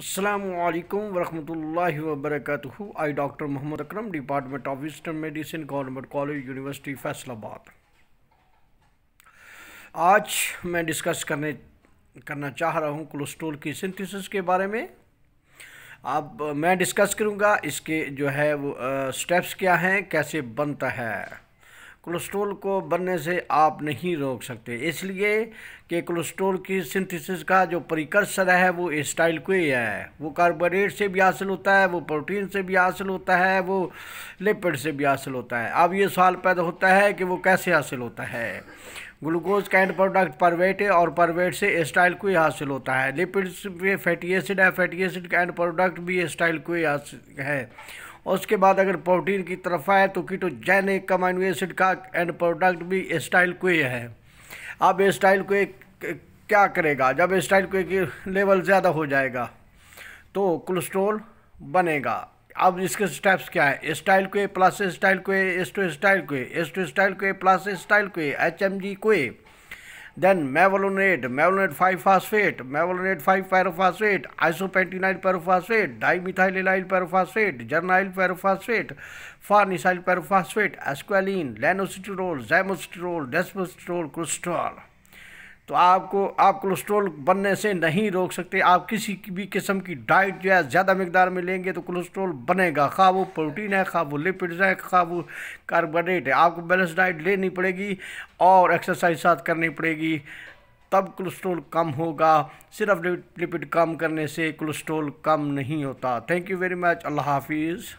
अल्लाम वरहमल वर्क I doctor Mohammad Akram department of eastern medicine government college university Faisalabad आज मैं डिस्कस करने करना चाह रहा हूँ कोलेस्ट्रोल की सिंथेसिस के बारे में अब मैं डिस्कस करूँगा इसके जो है वो स्टेप्स क्या हैं कैसे बनता है कोलेस्ट्रोल को बनने से आप नहीं रोक सकते इसलिए कि कोलेस्ट्रोल की सिंथेसिस का जो परिकर्सर है वो स्टाइल को ही है वो कार्बोहाइड्रेट से भी हासिल होता है वो प्रोटीन से भी हासिल होता है वो लिपिड से भी हासिल होता है अब ये सवाल पैदा होता है कि वो कैसे हासिल होता है ग्लूकोज का एंड प्रोडक्ट परवेट और परवेट से स्टाइल को ही हासिल होता है लिपिड्स में फैटी एसिड है फैटी एसिड का एंड प्रोडक्ट भी स्टाइल को ही है और उसके बाद अगर प्रोटीन की तरफ आए तो कीटोजैनिक अमाइनो एसिड का एंड प्रोडक्ट भी स्टाइल कोए है अब स्टाइल कोए क्या करेगा जब स्टाइल को की लेवल ज़्यादा हो जाएगा तो कोलेस्ट्रोल बनेगा अब इसके स्टेप्स क्या है स्टाइल कोए प्लस स्टाइल को acetoacetyl CoA acetoacetyl CoA plus acetyl CoA H M G CoA then mevalonate, mevalonate 5-phosphate, mevalonate 5-pyrophosphate, isopentenyl pyrophosphate, dimethylyl pyrophosphate, geranyl pyrophosphate, farnesyl pyrophosphate, asqualene, lanosterol, zymosterol, desmosterol, crustol. तो आपको आप cholesterol बनने से नहीं रोक सकते आप किसी की भी किस्म की डाइट जो है ज़्यादा मकदार में लेंगे तो कोलेस्ट्रोल बनेगा खा वो प्रोटीन है खा वो लिपिड्स है खा वो कार्बोहाइड्रेट है आपको बैलेंस डाइट लेनी पड़ेगी और एक्सरसाइज साथ करनी पड़ेगी तब कोलेस्ट्रोल कम होगा सिर्फ लिपिड कम करने से कोलेस्ट्रोल कम नहीं होता थैंक यू वेरी मच अल्लाह हाफिज़